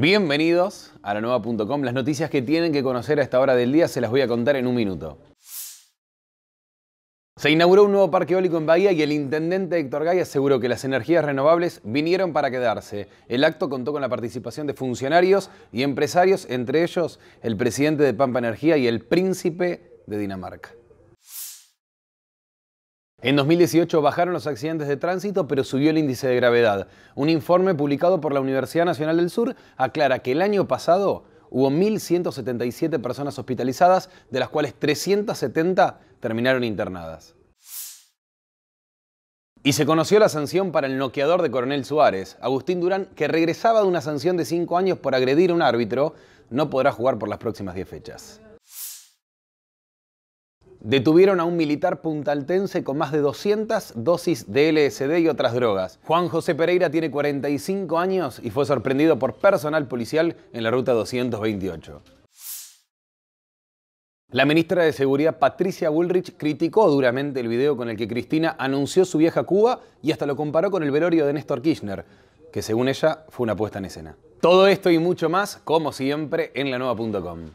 Bienvenidos a la nueva.com. Las noticias que tienen que conocer a esta hora del día se las voy a contar en un minuto. Se inauguró un nuevo parque eólico en Bahía y el intendente Héctor Gay aseguró que las energías renovables vinieron para quedarse. El acto contó con la participación de funcionarios y empresarios, entre ellos el presidente de Pampa Energía y el príncipe de Dinamarca. En 2018 bajaron los accidentes de tránsito, pero subió el índice de gravedad. Un informe publicado por la Universidad Nacional del Sur aclara que el año pasado hubo 1.177 personas hospitalizadas, de las cuales 370 terminaron internadas. Y se conoció la sanción para el noqueador de Coronel Suárez. Agustín Durán, que regresaba de una sanción de 5 años por agredir a un árbitro, no podrá jugar por las próximas 10 fechas. Detuvieron a un militar puntaltense con más de 200 dosis de LSD y otras drogas. Juan José Pereira tiene 45 años y fue sorprendido por personal policial en la ruta 228. La ministra de Seguridad Patricia Bullrich criticó duramente el video con el que Cristina anunció su viaje a Cuba y hasta lo comparó con el velorio de Néstor Kirchner, que según ella fue una puesta en escena. Todo esto y mucho más, como siempre, en la